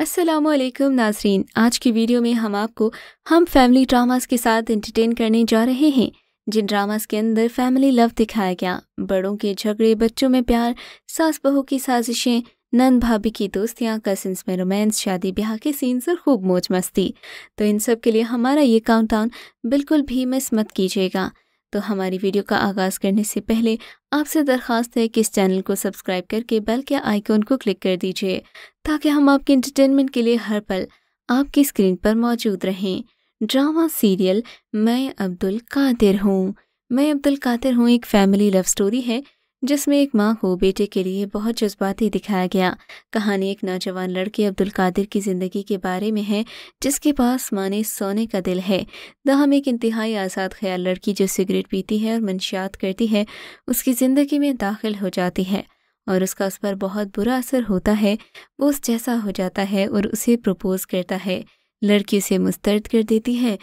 असलम नाजरीन आज की वीडियो में हम आपको हम फैमिली ड्रामास के साथ एंटरटेन करने जा रहे हैं जिन ड्रामास के अंदर फैमिली लव दिखाया गया बड़ों के झगड़े बच्चों में प्यार सास बहू की साजिशें नंद भाभी की दोस्तियाँ कजिन्स में रोमांस शादी ब्याह के सीन्स और खूब मौज मस्ती तो इन सब के लिए हमारा ये काउंटडाउन बिल्कुल भी मिस मत कीजिएगा तो हमारी वीडियो का आगाज़ करने से पहले आपसे दरखास्त है कि इस चैनल को सब्सक्राइब करके बेल के आइकॉन को क्लिक कर दीजिए ताकि हम आपके इंटरटेनमेंट के लिए हर पल आपकी स्क्रीन पर मौजूद रहें ड्रामा सीरियल मैं अब्दुल कादिर हूँ मैं अब्दुल कादिर हूँ एक फैमिली लव स्टोरी है जिसमें एक माँ को बेटे के लिए बहुत जज्बाती दिखाया गया कहानी एक नौजवान लड़के अब्दुल कादिर की ज़िंदगी के बारे में है जिसके पास माने सोने का दिल है दहम एक इंतहाई आज़ाद ख्याल लड़की जो सिगरेट पीती है और मंशियात करती है उसकी ज़िंदगी में दाखिल हो जाती है और उसका उस पर बहुत बुरा असर होता है वो उस जैसा हो जाता है और उसे प्रपोज करता है लड़की उसे मुस्तरद कर देती है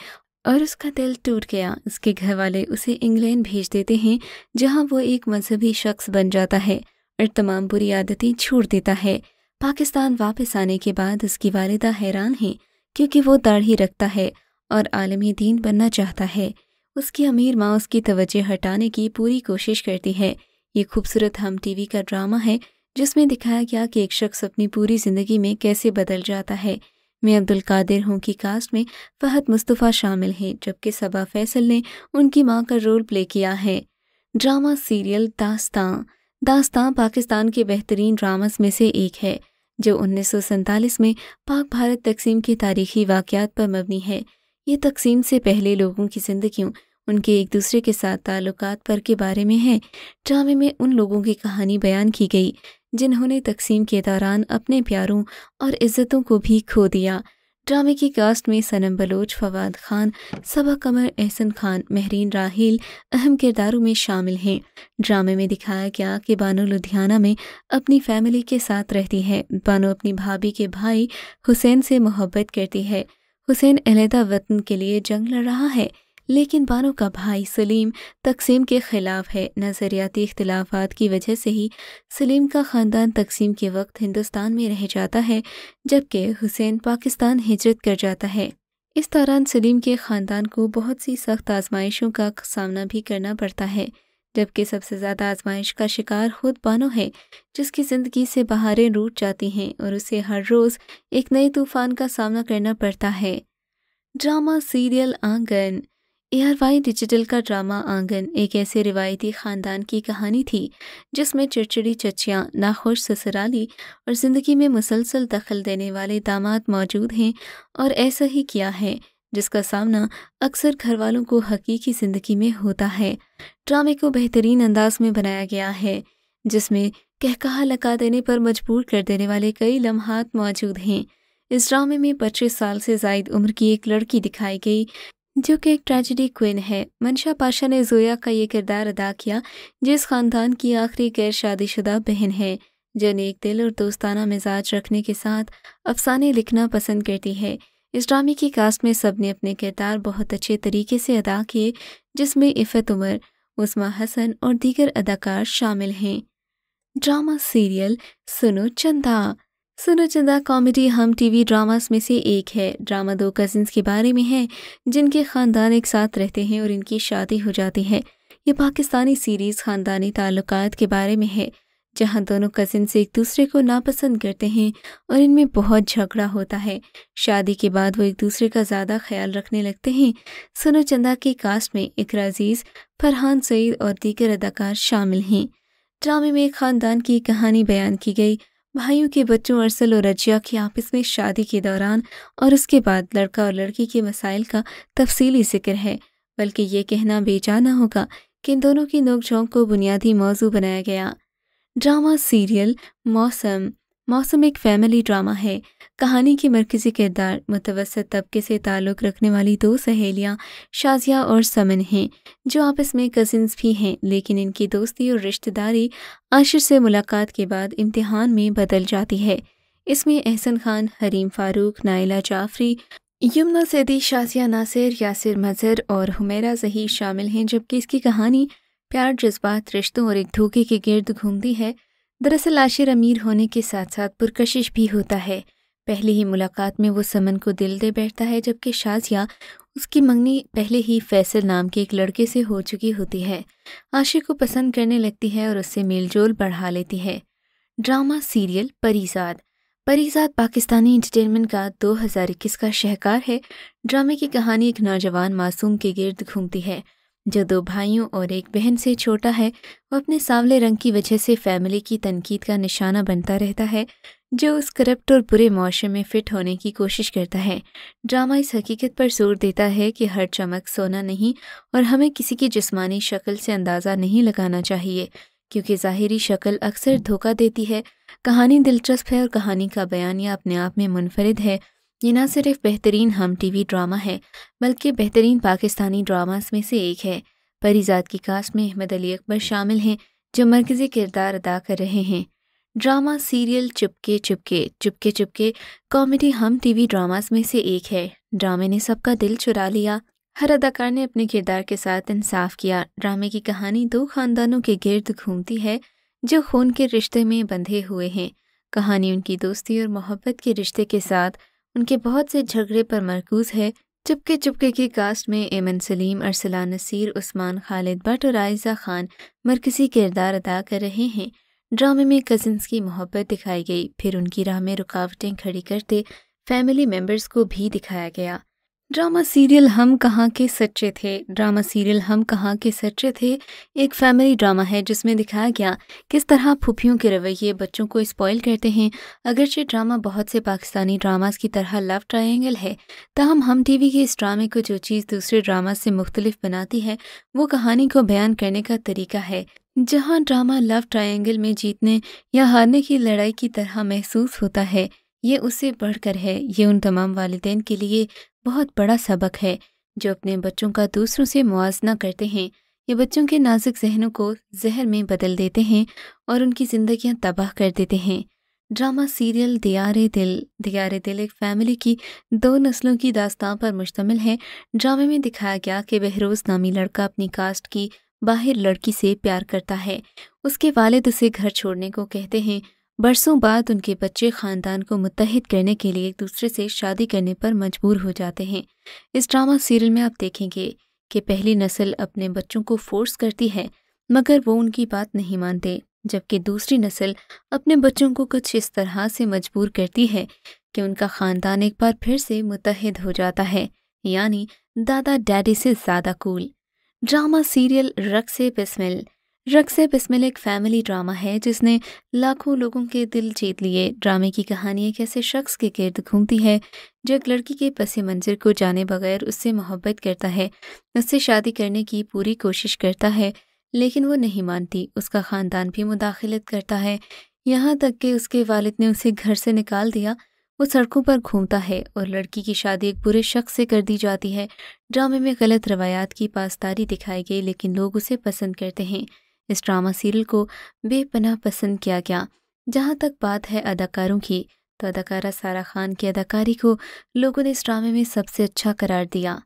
और उसका दिल टूट गया उसके घर वाले उसे इंग्लैंड भेज देते हैं जहाँ वो एक मजहबी शख्स बन जाता है और तमाम बुरी आदतें छोड़ देता है पाकिस्तान वापस आने के बाद उसकी वालदा हैरान है क्योंकि वो दाढ़ी रखता है और आलमी दीन बनना चाहता है उसकी अमीर माँ उसकी तवज्जो हटाने की पूरी कोशिश करती है ये खूबसूरत हम टीवी का ड्रामा है जिसमें दिखाया गया कि एक शख्स अपनी पूरी ज़िंदगी में कैसे बदल जाता है मैं अब्दुल कादिर हूँ की कास्ट में फ़हद मुस्तफ़ा शामिल हैं जबकि सबा फैसल ने उनकी माँ का रोल प्ले किया है ड्रामा सीरियल दास्तां दास्तां पाकिस्तान के बेहतरीन ड्रामास में से एक है जो उन्नीस में पाक भारत तकसीम के तारीखी वाक़ात पर मबनी है ये तकसीम से पहले लोगों की ज़िंदगियों उनके एक दूसरे के साथ ताल्लुकात पर के बारे में है ड्रामे में उन लोगों की कहानी बयान की गई जिन्होंने तकसीम के दौरान अपने प्यारों और इज़्ज़तों को भी खो दिया ड्रामे की कास्ट में सनम बलोच फवाद खान सबा कमर एहसन खान महरीन राहील अहम किरदारों में शामिल हैं ड्रामे में दिखाया गया कि बानो लुधियाना में अपनी फैमिली के साथ रहती है बानो अपनी भाभी के भाई हुसैन से मोहब्बत करती है हुसैन अलहदा वतन के लिए जंग लड़ रहा है लेकिन बानो का भाई सलीम तकसीम के ख़िलाफ़ है नज़रियाती इख्तलाफात की वजह से ही सलीम का ख़ानदान तकसीम के वक्त हिंदुस्तान में रह जाता है जबकि हुसैन पाकिस्तान हिजरत कर जाता है इस दौरान सलीम के ख़ानदान को बहुत सी सख्त आजमाइशों का सामना भी करना पड़ता है जबकि सबसे ज़्यादा आजमाइश का शिकार खुद बानो है जिसकी ज़िंदगी से बहारें रूट जाती हैं और उसे हर रोज़ एक नए तूफ़ान का सामना करना पड़ता है ड्रामा सीरियल आंगन आर वाई डिजिटल का ड्रामा आंगन एक ऐसे रिवायती ख़ानदान की कहानी थी जिसमें चिड़चिड़ी चचियाँ नाखुश ससुराली और ज़िंदगी में मुसलसल दखल देने वाले दामाद मौजूद हैं और ऐसा ही किया है जिसका सामना अक्सर घर वालों को हकीकी ज़िंदगी में होता है ड्रामे को बेहतरीन अंदाज में बनाया गया है जिसमें कहकहा लगा देने पर मजबूर कर देने वाले कई लम्हात मौजूद हैं इस ड्रामे में पच्चीस साल से जायद उम्र की एक लड़की दिखाई गई जो कि एक ट्रेजिडी क्वीन है मंशा पाशा ने जोया का ये किरदार अदा किया जिस खानदान की आखिरी गैर शादीशुदा बहन है जो नेक दिल और दोस्ताना मिजाज रखने के साथ अफसाने लिखना पसंद करती है इस ड्रामे की कास्ट में सब ने अपने किरदार बहुत अच्छे तरीके से अदा किए जिसमें इफ़त उमर उस्मा हसन और दीगर अदाकार शामिल हैं ड्रामा सीरियल सुनो चंदा सुरुचिदा कॉमेडी हम टीवी ड्रामास में से एक है ड्रामा दो कजिन्स के बारे में है जिनके ख़ानदान एक साथ रहते हैं और इनकी शादी हो जाती है ये पाकिस्तानी सीरीज़ ख़ानदानी ताल्लुक के बारे में है जहाँ दोनों कजिन्स एक दूसरे को नापसंद करते हैं और इनमें बहुत झगड़ा होता है शादी के बाद वो एक दूसरे का ज़्यादा ख्याल रखने लगते हैं सुनो चंदा की कास्ट में इकरा अजीज़ फरहान सईद और दीगर अदाकार शामिल हैं ड्रामे में ख़ानदान की कहानी बयान की गई भाइयों के बच्चों अरसल और रजिया की आपस में शादी के दौरान और उसके बाद लड़का और लड़की के मसाइल का तफसीली जिक्र है बल्कि ये कहना बेजाना होगा कि इन दोनों की नोकझोंक को बुनियादी मौजू बनाया गया ड्रामा सीरियल मौसम मौसम एक फैमिली ड्रामा है कहानी के मरकजी किरदार मुतवसत तबके से ताल्लुक़ रखने वाली दो सहेलियां शाजिया और समन हैं जो आपस में कजिन्स भी हैं लेकिन इनकी दोस्ती और रिश्तेदारी आशिर से मुलाकात के बाद इम्तहान में बदल जाती है इसमें एहसन खान हरीम फ़ारूक नाइला जाफरी यमुना सैदी शाजिया नासिर यासिर मज़र और हुमेरा जही शामिल हैं जबकि इसकी कहानी प्यार जज्बात रिश्तों और एक धोखे के गिर्द घूमती है दरअसल आशिर अमीर होने के साथ साथ पुरकशिश भी होता है पहली ही मुलाकात में वो समन को दिल दे बैठता है जबकि शाजिया उसकी मंगनी पहले ही फैसल नाम के एक लड़के से हो चुकी होती है आशिर को पसंद करने लगती है और उससे मेलजोल बढ़ा लेती है drama serial Parizaad Parizaad Pakistani entertainment का 2021 का शहकार है ड्रामे की कहानी एक नौजवान मासूम के गिर्द घूमती है जो दो भाइयों और एक बहन से छोटा है वो अपने सांवले रंग की वजह से फैमिली की तनकीद का निशाना बनता रहता है जो उस करप्ट और बुरे मुआरे में फिट होने की कोशिश करता है ड्रामा इस हकीकत पर जोर देता है कि हर चमक सोना नहीं और हमें किसी की जिस्मानी शक्ल से अंदाज़ा नहीं लगाना चाहिए क्योंकि ज़ाहरी शक्ल अक्सर धोखा देती है कहानी दिलचस्प है और कहानी का बयान या अपने आप में मुनफरद है ये ना सिर्फ बेहतरीन हम टीवी ड्रामा है बल्कि बेहतरीन पाकिस्तानी ड्रामास में से एक है परिजात की कास्ट में अहमद अली अकबर शामिल हैं जो मरकज़ी किरदार अदा कर रहे हैं ड्रामा सीरियल चुपके चुपके चुपके चुपके कॉमेडी हम टीवी ड्रामास में से एक है ड्रामे ने सबका दिल चुरा लिया हर अदाकार ने अपने किरदार के साथ इंसाफ किया ड्रामे की कहानी दो खानदानों के गिर्द घूमती है जो खून के रिश्ते में बंधे हुए हैं कहानी उनकी दोस्ती और मोहब्बत के रिश्ते के साथ उनके बहुत से झगड़े पर मरकूज है चुपके चुपके की कास्ट में एमन सलीम अरसला नसीर उस्मान खालिद भट और आयजा खान मरकजी किरदार अदा कर रहे हैं ड्रामे में कजिन्स की मोहब्बत दिखाई गई फिर उनकी राह में रुकावटें खड़ी करते फैमिली मेम्बर्स को भी दिखाया गया ड्रामा सीरियल हम कहाँ के सच्चे थे ड्रामा सीरियल हम कहाँ के सच्चे थे एक फैमिली ड्रामा है जिसमें दिखाया गया किस तरह फूफियों के रवैये बच्चों को स्पॉइल करते हैं अगरचे ड्रामा बहुत से पाकिस्तानी ड्रामास की तरह लव ट्रायंगल है तहम हम टीवी के इस ड्रामे को जो चीज़ दूसरे ड्रामा से मुख्तलिफ बनाती है वो कहानी को बयान करने का तरीका है जहाँ ड्रामा लव ट्राइंगल में जीतने या हारने की लड़ाई की तरह महसूस होता है ये उससे बढ़कर है ये उन तमाम वालदे के लिए बहुत बड़ा सबक है जो अपने बच्चों का दूसरों से मुआजना करते हैं ये बच्चों के नाजुक जहनों को जहर में बदल देते हैं और उनकी जिंदगी तबाह कर देते हैं ड्रामा सीरियल दियारे दिल दियारे दिल एक फैमिली की दो नस्लों की दास्तान पर मुश्तमिल है ड्रामे में दिखाया गया कि बहरोज़ नामी लड़का अपनी कास्ट की बाहर लड़की से प्यार करता है उसके वालिद उसे घर छोड़ने को कहते हैं बरसों बाद उनके बच्चे खानदान को मुतहद करने के लिए एक दूसरे से शादी करने पर मजबूर हो जाते हैं इस ड्रामा सीरियल में आप देखेंगे कि पहली नस्ल अपने बच्चों को फोर्स करती है मगर वो उनकी बात नहीं मानते जबकि दूसरी नस्ल अपने बच्चों को कुछ इस तरह से मजबूर करती है कि उनका ख़ानदान एक बार फिर से मुतहद हो जाता है यानी दादा डैडी से ज़्यादा cool drama serial Raqs Bismil Raqse Bismil एक फैमिली ड्रामा है जिसने लाखों लोगों के दिल जीत लिए ड्रामे की कहानी एक ऐसे शख्स के गिर्द घूमती है जो एक लड़की के पस मंजर को जाने बगैर उससे मोहब्बत करता है उससे शादी करने की पूरी कोशिश करता है लेकिन वो नहीं मानती उसका ख़ानदान भी मुदाखलत करता है यहाँ तक कि उसके वालिद ने उसे घर से निकाल दिया वो सड़कों पर घूमता है और लड़की की शादी एक बुरे शख्स से कर दी जाती है ड्रामे में गलत रवायात की पासदारी दिखाई गई लेकिन लोग उसे पसंद करते हैं इस ड्रामा सीरियल को बेपनाह पसंद किया गया जहाँ तक बात है अदाकारों की तो अदाकारा सारा खान की अदाकारी को लोगों ने इस ड्रामे में सबसे अच्छा करार दिया